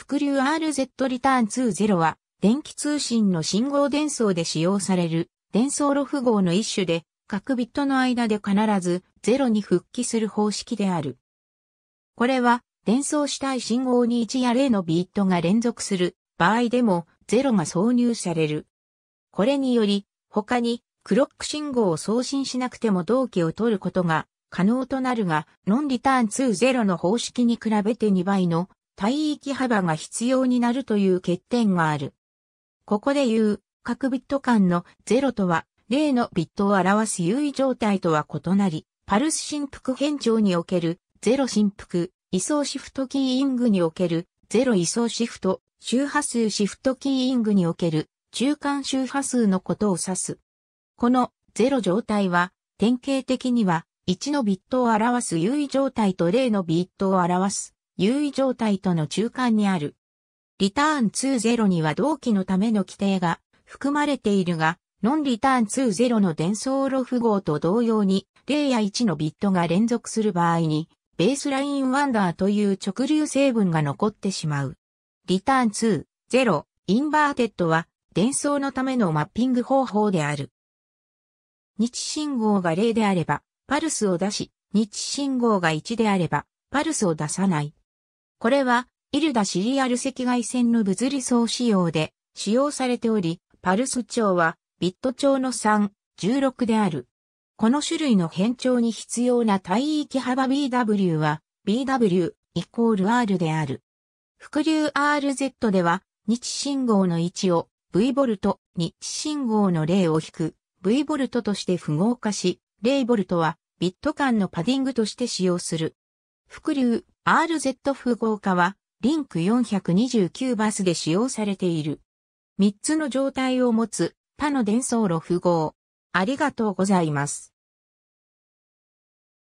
伏流 RZ リターン20は、電気通信の信号伝送で使用される、伝送ロ符号の一種で、各ビットの間で必ず0に復帰する方式である。これは、伝送したい信号に1や0のビットが連続する場合でも0が挿入される。これにより、他にクロック信号を送信しなくても同期を取ることが可能となるが、ノンリターン20の方式に比べて2倍の帯域幅が必要になるという欠点がある。ここで言う、各ビット間の0とは、例のビットを表す優位状態とは異なり、パルス振幅変調における0振幅、位相シフトキーイングにおける0位相シフト、周波数シフトキーイングにおける中間周波数のことを指す。この0状態は、典型的には1のビットを表す優位状態と0のビットを表す優位状態との中間にある。リターン2.0には同期のための規定が含まれているが、ノンリターン2.0の伝送ロ符号と同様に0や1のビットが連続する場合に、ベースラインワンダーという直流成分が残ってしまう。リターン2、0、インバーテッドは伝送のためのマッピング方法である。日信号が0であれば、パルスを出し、日信号が1であれば、パルスを出さない。これは、イルダシリアル赤外線の物理層仕様で使用されており、パルス長はビット長の3、16である。この種類の変調に必要な帯域幅 BW は BW イコール R である。伏流 RZ では日信号の位置を V ボルト、日信号の0を引く V ボルトとして符号化し、0ボルトはビット間のパディングとして使用する。伏流 RZ 符号化は、リンク429バスで使用されている。3つの状態を持つ、他の伝送路符号。ありがとうございます。